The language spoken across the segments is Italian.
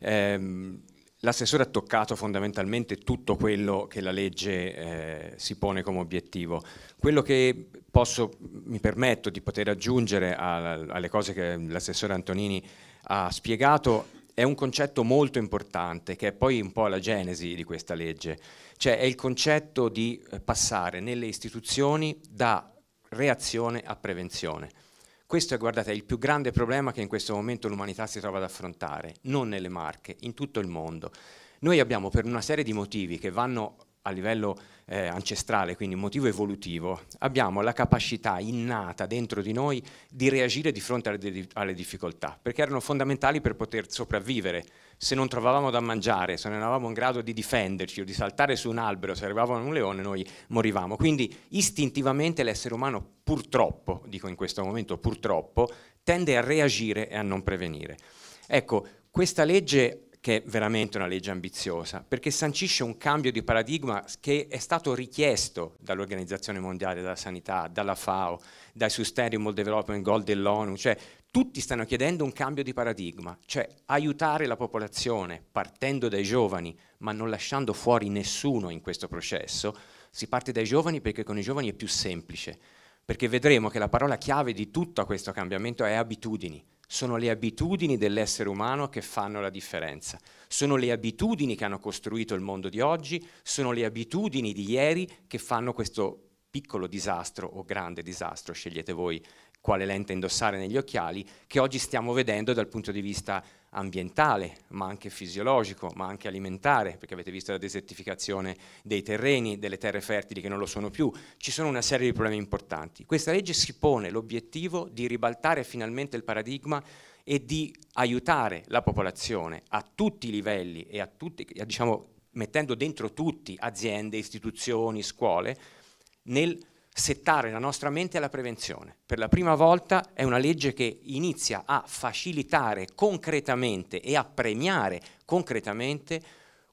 Ehm, l'assessore ha toccato fondamentalmente tutto quello che la legge eh, si pone come obiettivo. Quello che posso, mi permetto di poter aggiungere a, alle cose che l'assessore Antonini ha spiegato è un concetto molto importante che è poi un po' la genesi di questa legge, cioè è il concetto di eh, passare nelle istituzioni da reazione a prevenzione. Questo guardate, è il più grande problema che in questo momento l'umanità si trova ad affrontare, non nelle Marche, in tutto il mondo. Noi abbiamo per una serie di motivi che vanno a livello eh, ancestrale, quindi motivo evolutivo, abbiamo la capacità innata dentro di noi di reagire di fronte alle, alle difficoltà, perché erano fondamentali per poter sopravvivere se non trovavamo da mangiare, se non eravamo in grado di difenderci o di saltare su un albero, se arrivavamo un leone, noi morivamo. Quindi istintivamente l'essere umano purtroppo, dico in questo momento purtroppo, tende a reagire e a non prevenire. Ecco, questa legge che è veramente una legge ambiziosa, perché sancisce un cambio di paradigma che è stato richiesto dall'Organizzazione Mondiale della Sanità, dalla FAO, dai Sustainable Development Goals dell'ONU, cioè tutti stanno chiedendo un cambio di paradigma, cioè aiutare la popolazione partendo dai giovani, ma non lasciando fuori nessuno in questo processo. Si parte dai giovani perché con i giovani è più semplice, perché vedremo che la parola chiave di tutto questo cambiamento è abitudini. Sono le abitudini dell'essere umano che fanno la differenza, sono le abitudini che hanno costruito il mondo di oggi, sono le abitudini di ieri che fanno questo piccolo disastro o grande disastro, scegliete voi quale lente indossare negli occhiali, che oggi stiamo vedendo dal punto di vista ambientale, ma anche fisiologico, ma anche alimentare, perché avete visto la desertificazione dei terreni, delle terre fertili che non lo sono più, ci sono una serie di problemi importanti. Questa legge si pone l'obiettivo di ribaltare finalmente il paradigma e di aiutare la popolazione a tutti i livelli e a tutti, diciamo, mettendo dentro tutti aziende, istituzioni, scuole, nel settare la nostra mente alla prevenzione. Per la prima volta è una legge che inizia a facilitare concretamente e a premiare concretamente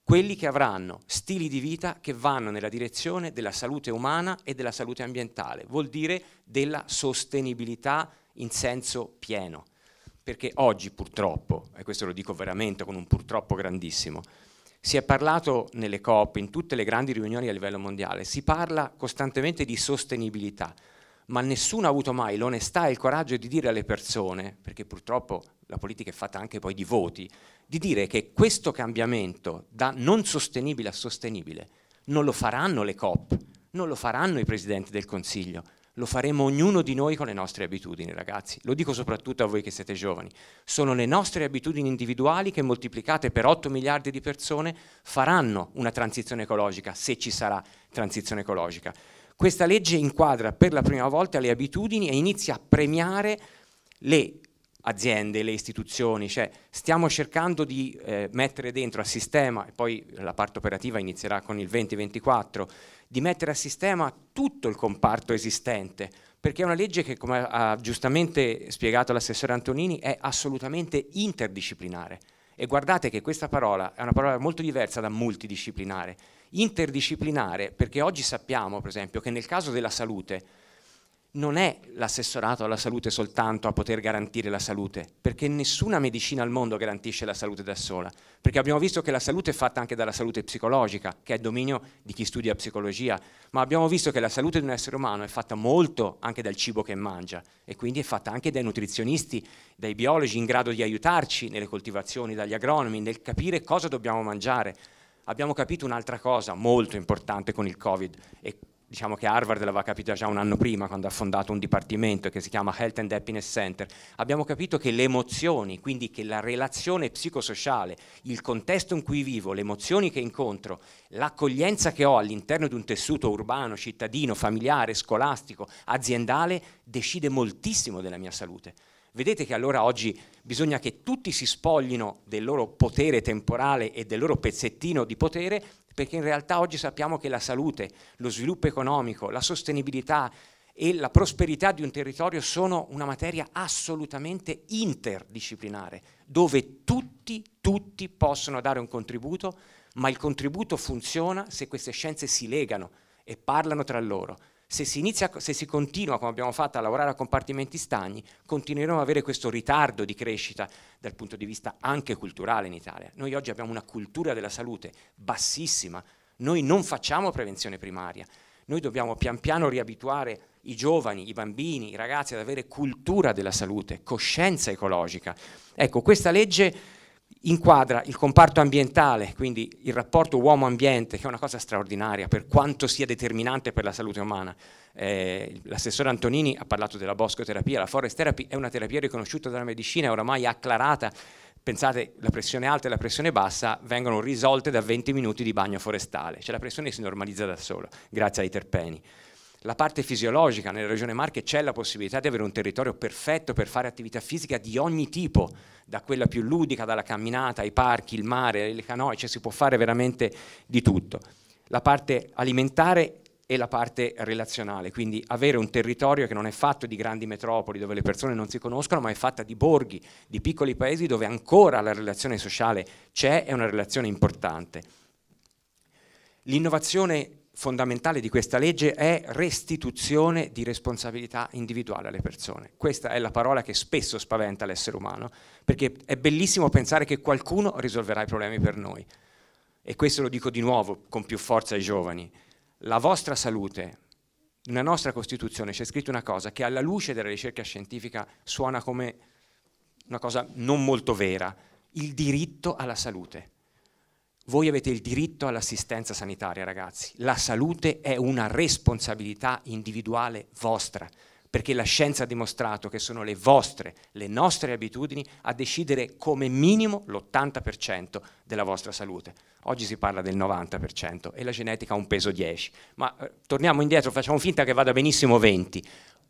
quelli che avranno stili di vita che vanno nella direzione della salute umana e della salute ambientale, vuol dire della sostenibilità in senso pieno. Perché oggi purtroppo, e questo lo dico veramente con un purtroppo grandissimo, si è parlato nelle COP, in tutte le grandi riunioni a livello mondiale, si parla costantemente di sostenibilità, ma nessuno ha avuto mai l'onestà e il coraggio di dire alle persone, perché purtroppo la politica è fatta anche poi di voti, di dire che questo cambiamento da non sostenibile a sostenibile non lo faranno le COP, non lo faranno i presidenti del Consiglio, lo faremo ognuno di noi con le nostre abitudini, ragazzi. Lo dico soprattutto a voi che siete giovani. Sono le nostre abitudini individuali che moltiplicate per 8 miliardi di persone faranno una transizione ecologica, se ci sarà transizione ecologica. Questa legge inquadra per la prima volta le abitudini e inizia a premiare le aziende, le istituzioni, cioè stiamo cercando di eh, mettere dentro a sistema, e poi la parte operativa inizierà con il 2024, di mettere a sistema tutto il comparto esistente, perché è una legge che, come ha giustamente spiegato l'assessore Antonini, è assolutamente interdisciplinare. E guardate che questa parola è una parola molto diversa da multidisciplinare. Interdisciplinare perché oggi sappiamo, per esempio, che nel caso della salute non è l'assessorato alla salute soltanto a poter garantire la salute, perché nessuna medicina al mondo garantisce la salute da sola, perché abbiamo visto che la salute è fatta anche dalla salute psicologica, che è dominio di chi studia psicologia, ma abbiamo visto che la salute di un essere umano è fatta molto anche dal cibo che mangia e quindi è fatta anche dai nutrizionisti, dai biologi in grado di aiutarci nelle coltivazioni, dagli agronomi, nel capire cosa dobbiamo mangiare. Abbiamo capito un'altra cosa molto importante con il Covid e diciamo che Harvard l'aveva capita già un anno prima quando ha fondato un dipartimento che si chiama Health and Happiness Center, abbiamo capito che le emozioni, quindi che la relazione psicosociale, il contesto in cui vivo, le emozioni che incontro, l'accoglienza che ho all'interno di un tessuto urbano, cittadino, familiare, scolastico, aziendale, decide moltissimo della mia salute. Vedete che allora oggi bisogna che tutti si spoglino del loro potere temporale e del loro pezzettino di potere perché in realtà oggi sappiamo che la salute, lo sviluppo economico, la sostenibilità e la prosperità di un territorio sono una materia assolutamente interdisciplinare, dove tutti, tutti possono dare un contributo, ma il contributo funziona se queste scienze si legano e parlano tra loro se si, inizia, se si continua, come abbiamo fatto, a lavorare a compartimenti stagni, continueremo ad avere questo ritardo di crescita dal punto di vista anche culturale in Italia. Noi oggi abbiamo una cultura della salute bassissima, noi non facciamo prevenzione primaria, noi dobbiamo pian piano riabituare i giovani, i bambini, i ragazzi ad avere cultura della salute, coscienza ecologica. Ecco, questa legge inquadra il comparto ambientale, quindi il rapporto uomo-ambiente, che è una cosa straordinaria per quanto sia determinante per la salute umana. Eh, l'assessore Antonini ha parlato della boscoterapia, la forest therapy è una terapia riconosciuta dalla medicina, oramai acclarata. Pensate, la pressione alta e la pressione bassa vengono risolte da 20 minuti di bagno forestale, cioè la pressione si normalizza da sola, grazie ai terpeni la parte fisiologica, nella regione Marche c'è la possibilità di avere un territorio perfetto per fare attività fisica di ogni tipo, da quella più ludica, dalla camminata, ai parchi, il mare, le canoe, cioè si può fare veramente di tutto. La parte alimentare e la parte relazionale, quindi avere un territorio che non è fatto di grandi metropoli dove le persone non si conoscono, ma è fatta di borghi, di piccoli paesi dove ancora la relazione sociale c'è, è una relazione importante. L'innovazione fondamentale di questa legge è restituzione di responsabilità individuale alle persone. Questa è la parola che spesso spaventa l'essere umano, perché è bellissimo pensare che qualcuno risolverà i problemi per noi. E questo lo dico di nuovo con più forza ai giovani. La vostra salute, nella nostra Costituzione c'è scritta una cosa che alla luce della ricerca scientifica suona come una cosa non molto vera, il diritto alla salute. Voi avete il diritto all'assistenza sanitaria, ragazzi. La salute è una responsabilità individuale vostra, perché la scienza ha dimostrato che sono le vostre, le nostre abitudini a decidere come minimo l'80% della vostra salute. Oggi si parla del 90% e la genetica ha un peso 10, ma eh, torniamo indietro, facciamo finta che vada benissimo 20.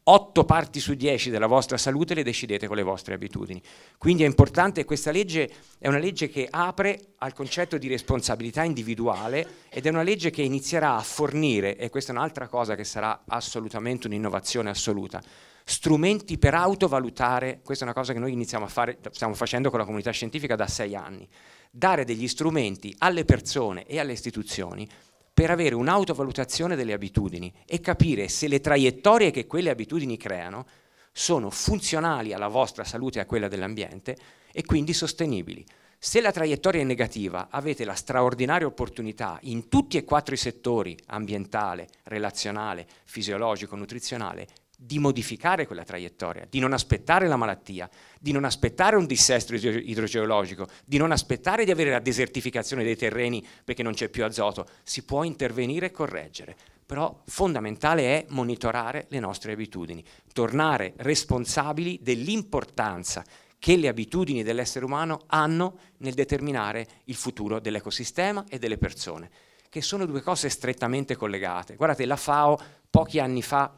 8 parti su 10 della vostra salute le decidete con le vostre abitudini. Quindi è importante, questa legge è una legge che apre al concetto di responsabilità individuale ed è una legge che inizierà a fornire, e questa è un'altra cosa che sarà assolutamente un'innovazione assoluta, strumenti per autovalutare, questa è una cosa che noi iniziamo a fare, stiamo facendo con la comunità scientifica da 6 anni, dare degli strumenti alle persone e alle istituzioni per avere un'autovalutazione delle abitudini e capire se le traiettorie che quelle abitudini creano sono funzionali alla vostra salute e a quella dell'ambiente e quindi sostenibili. Se la traiettoria è negativa, avete la straordinaria opportunità in tutti e quattro i settori, ambientale, relazionale, fisiologico, nutrizionale, di modificare quella traiettoria, di non aspettare la malattia, di non aspettare un dissesto idrogeologico, di non aspettare di avere la desertificazione dei terreni perché non c'è più azoto, si può intervenire e correggere, però fondamentale è monitorare le nostre abitudini, tornare responsabili dell'importanza che le abitudini dell'essere umano hanno nel determinare il futuro dell'ecosistema e delle persone, che sono due cose strettamente collegate. Guardate, la FAO pochi anni fa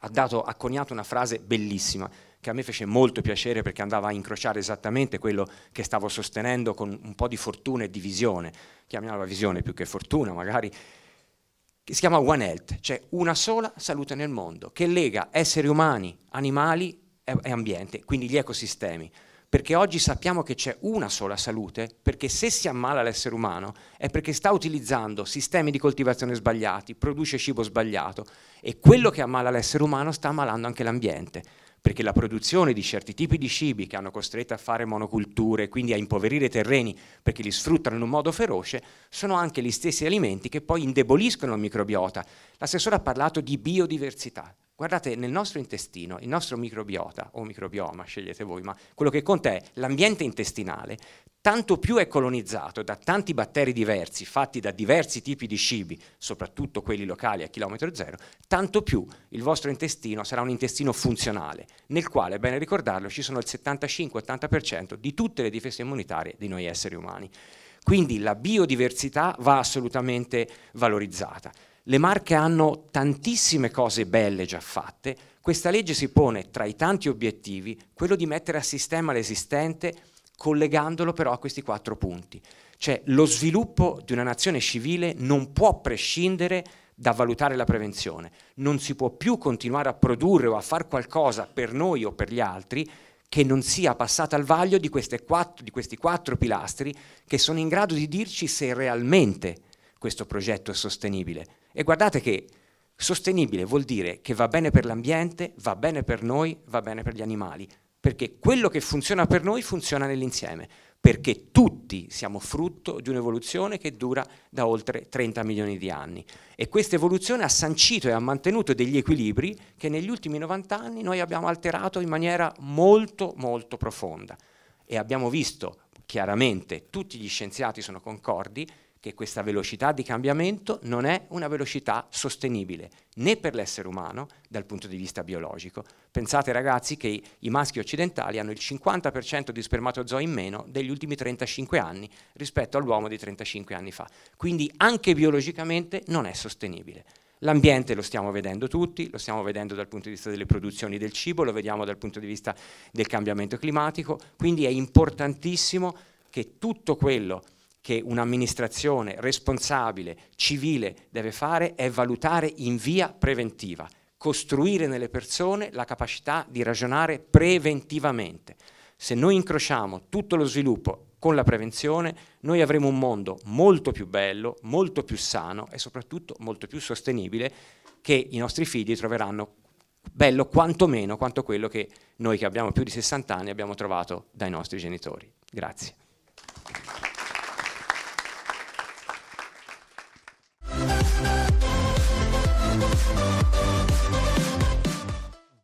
ha, dato, ha coniato una frase bellissima che a me fece molto piacere perché andava a incrociare esattamente quello che stavo sostenendo con un po' di fortuna e di visione, chiamiamola visione più che fortuna magari, che si chiama One Health, cioè una sola salute nel mondo, che lega esseri umani, animali e ambiente, quindi gli ecosistemi perché oggi sappiamo che c'è una sola salute, perché se si ammala l'essere umano è perché sta utilizzando sistemi di coltivazione sbagliati, produce cibo sbagliato e quello che ammala l'essere umano sta ammalando anche l'ambiente, perché la produzione di certi tipi di cibi che hanno costretto a fare monoculture, quindi a impoverire i terreni perché li sfruttano in un modo feroce, sono anche gli stessi alimenti che poi indeboliscono il microbiota. L'assessore ha parlato di biodiversità, Guardate, nel nostro intestino, il nostro microbiota o microbioma, scegliete voi, ma quello che conta è l'ambiente intestinale, tanto più è colonizzato da tanti batteri diversi, fatti da diversi tipi di cibi, soprattutto quelli locali a chilometro zero, tanto più il vostro intestino sarà un intestino funzionale, nel quale, è bene ricordarlo, ci sono il 75-80% di tutte le difese immunitarie di noi esseri umani. Quindi la biodiversità va assolutamente valorizzata. Le Marche hanno tantissime cose belle già fatte, questa legge si pone tra i tanti obiettivi quello di mettere a sistema l'esistente collegandolo però a questi quattro punti. Cioè lo sviluppo di una nazione civile non può prescindere da valutare la prevenzione, non si può più continuare a produrre o a fare qualcosa per noi o per gli altri che non sia passata al vaglio di, quattro, di questi quattro pilastri che sono in grado di dirci se realmente questo progetto è sostenibile, e guardate che sostenibile vuol dire che va bene per l'ambiente, va bene per noi, va bene per gli animali, perché quello che funziona per noi funziona nell'insieme, perché tutti siamo frutto di un'evoluzione che dura da oltre 30 milioni di anni e questa evoluzione ha sancito e ha mantenuto degli equilibri che negli ultimi 90 anni noi abbiamo alterato in maniera molto molto profonda e abbiamo visto chiaramente, tutti gli scienziati sono concordi, che questa velocità di cambiamento non è una velocità sostenibile né per l'essere umano dal punto di vista biologico. Pensate ragazzi che i maschi occidentali hanno il 50% di spermatozoi in meno degli ultimi 35 anni rispetto all'uomo di 35 anni fa, quindi anche biologicamente non è sostenibile. L'ambiente lo stiamo vedendo tutti, lo stiamo vedendo dal punto di vista delle produzioni del cibo, lo vediamo dal punto di vista del cambiamento climatico, quindi è importantissimo che tutto quello che che un'amministrazione responsabile, civile deve fare è valutare in via preventiva, costruire nelle persone la capacità di ragionare preventivamente. Se noi incrociamo tutto lo sviluppo con la prevenzione, noi avremo un mondo molto più bello, molto più sano e soprattutto molto più sostenibile che i nostri figli troveranno bello quantomeno quanto quello che noi che abbiamo più di 60 anni abbiamo trovato dai nostri genitori. Grazie.